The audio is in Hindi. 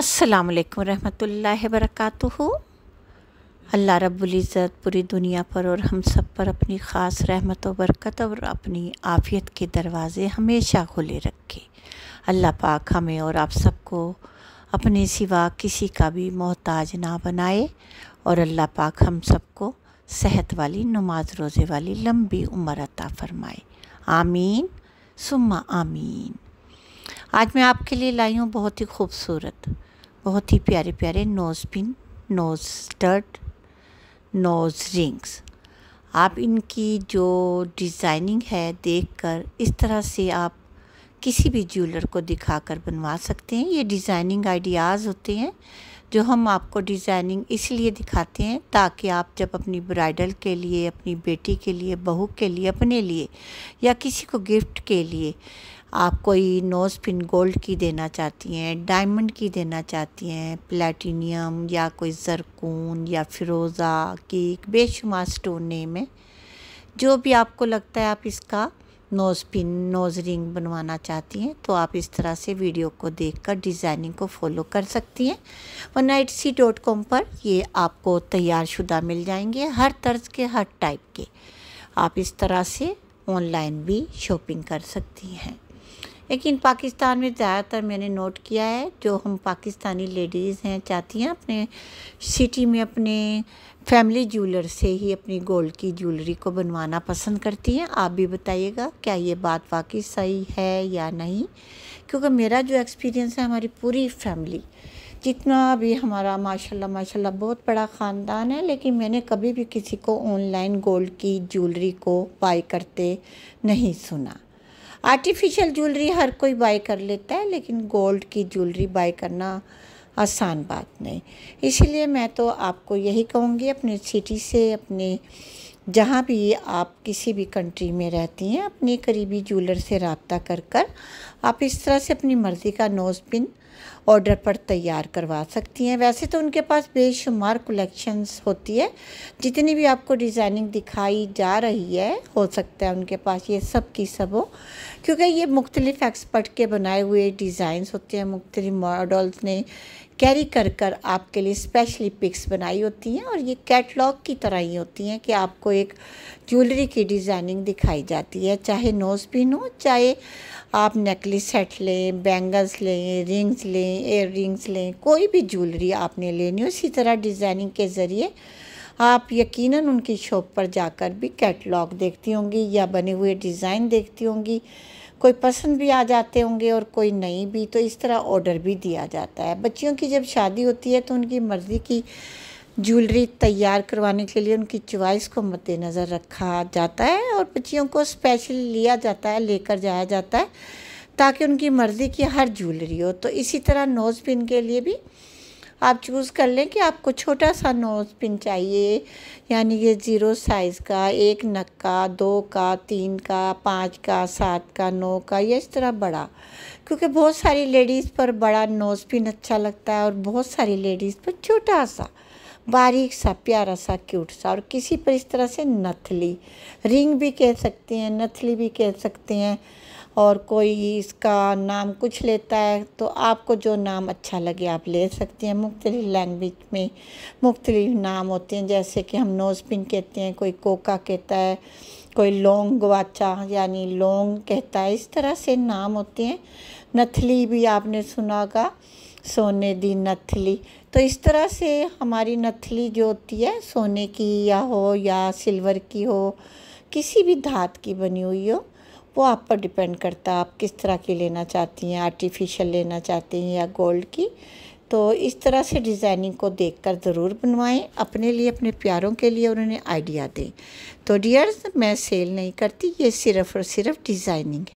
वालेकुम रहमतुल्लाहि वरकatuhu अल्लाह इज़्ज़त पूरी दुनिया पर और हम सब पर अपनी ख़ास रहमत और बरकत और अपनी आफ़ियत के दरवाज़े हमेशा खुले रखे अल्लाह पाक हमें और आप सबको अपने सिवा किसी का भी मोहताज ना बनाए और अल्लाह पाक हम सबको सेहत वाली नमाज रोज़े वाली लंबी उम्र अता फ़रमाए आमीन सुम्मा आमीन आज मैं आपके लिए लाई हूँ बहुत ही खूबसूरत बहुत ही प्यारे प्यारे nose pin nose stud nose rings आप इनकी जो डिज़ाइनिंग है देखकर इस तरह से आप किसी भी ज्वेलर को दिखाकर बनवा सकते हैं ये डिज़ाइनिंग आइडियाज़ होते हैं जो हम आपको डिज़ाइनिंग इसलिए दिखाते हैं ताकि आप जब अपनी ब्राइडल के लिए अपनी बेटी के लिए बहू के लिए अपने लिए या किसी को गिफ्ट के लिए आप कोई नोज़ पिन गोल्ड की देना चाहती हैं डायमंड की देना चाहती हैं प्लेटिनियम या कोई जरकून या फिरोज़ा कीक बेशुमार स्टोन नेम है जो भी आपको लगता है आप इसका नोज़ पिन नोज़ रिंग बनवाना चाहती हैं तो आप इस तरह से वीडियो को देखकर डिज़ाइनिंग को फॉलो कर सकती हैं वरना सी डॉट कॉम पर ये आपको तैयार शुदा मिल जाएंगे हर तर्ज के हर टाइप के आप इस तरह से ऑनलाइन भी शॉपिंग कर सकती हैं लेकिन पाकिस्तान में ज़्यादातर मैंने नोट किया है जो हम पाकिस्तानी लेडीज़ हैं चाहती हैं अपने सिटी में अपने फैमिली ज्वेलर से ही अपनी गोल्ड की ज्वेलरी को बनवाना पसंद करती हैं आप भी बताइएगा क्या ये बात वाकई सही है या नहीं क्योंकि मेरा जो एक्सपीरियंस है हमारी पूरी फैमिली जितना भी हमारा माशाल्लाह माशाल्लाह बहुत बड़ा ख़ानदान है लेकिन मैंने कभी भी किसी को ऑनलाइन गोल्ड की ज्वेलरी को बाई करते नहीं सुना आर्टिफिशियल ज्वेलरी हर कोई बाय कर लेता है लेकिन गोल्ड की ज्वेलरी बाय करना आसान बात नहीं इसीलिए मैं तो आपको यही कहूँगी अपने सिटी से अपने जहाँ भी आप किसी भी कंट्री में रहती हैं अपने करीबी ज्वेलर से रबता कर कर आप इस तरह से अपनी मर्ज़ी का नोज़ पिन ऑर्डर पर तैयार करवा सकती हैं वैसे तो उनके पास बेशुमार कलेक्शंस होती है जितनी भी आपको डिज़ाइनिंग दिखाई जा रही है हो सकता है उनके पास ये सब की सब हो क्योंकि ये मुख्तलिफ़ एक्सपर्ट के बनाए हुए डिज़ाइंस होते हैं मुख्तलिफ मॉडल्स ने कैरी कर कर आपके लिए स्पेशली पिक्स बनाई होती हैं और ये कैटलॉग की तरह ही होती हैं कि आपको एक ज्वेलरी की डिज़ाइनिंग दिखाई जाती है चाहे नोज पिन हो चाहे आप नेकलेस सेट लें बैंगल्स लें रिंग्स लें एयर रिंग्स लें कोई भी ज्वेलरी आपने लेनी हो इसी तरह डिज़ाइनिंग के ज़रिए आप यकीनन उनकी शॉप पर जाकर भी कैटलॉग देखती होंगी या बने हुए डिज़ाइन देखती होंगी कोई पसंद भी आ जाते होंगे और कोई नहीं भी तो इस तरह ऑर्डर भी दिया जाता है बच्चियों की जब शादी होती है तो उनकी मर्ज़ी की ज्वेलरी तैयार करवाने के लिए उनकी चॉइस को मद्देनज़र रखा जाता है और बच्चियों को स्पेशल लिया जाता है लेकर जाया जाता है ताकि उनकी मर्ज़ी की हर ज्वेलरी हो तो इसी तरह नोज़ पिन के लिए भी आप चूज़ कर लें कि आपको छोटा सा नोज़ पिन चाहिए यानी ये ज़ीरो साइज़ का एक नक का दो का तीन का पाँच का सात का नौ का या इस तरह बड़ा क्योंकि बहुत सारी लेडीज़ पर बड़ा नोज़ पिन अच्छा लगता है और बहुत सारी लेडीज़ पर छोटा सा बारीक सा प्यारा सा क्यूट सा और किसी पर इस तरह से नथली रिंग भी कह सकते हैं नथली भी कह सकते हैं और कोई इसका नाम कुछ लेता है तो आपको जो नाम अच्छा लगे आप ले सकते हैं मुख्तलिफ लैंग्वेज में मुख्तलिफ नाम होते हैं जैसे कि हम नोज़ पिन कहते हैं कोई कोका कहता है कोई लोंग गवाचा यानी लोंग कहता है इस तरह से नाम होते हैं नथली भी आपने सुना होगा सोने दी नथली तो इस तरह से हमारी नथली जो होती है सोने की या हो या सिल्वर की हो किसी भी धात की बनी हुई हो वो आप पर डिपेंड करता है आप किस तरह की लेना चाहती हैं आर्टिफिशियल लेना चाहती हैं या गोल्ड की तो इस तरह से डिज़ाइनिंग को देखकर ज़रूर बनवाएं अपने लिए अपने प्यारों के लिए उन्होंने उन्हें आइडिया दें तो डियर्स मैं सेल नहीं करती ये सिर्फ़ और सिर्फ डिज़ाइनिंग है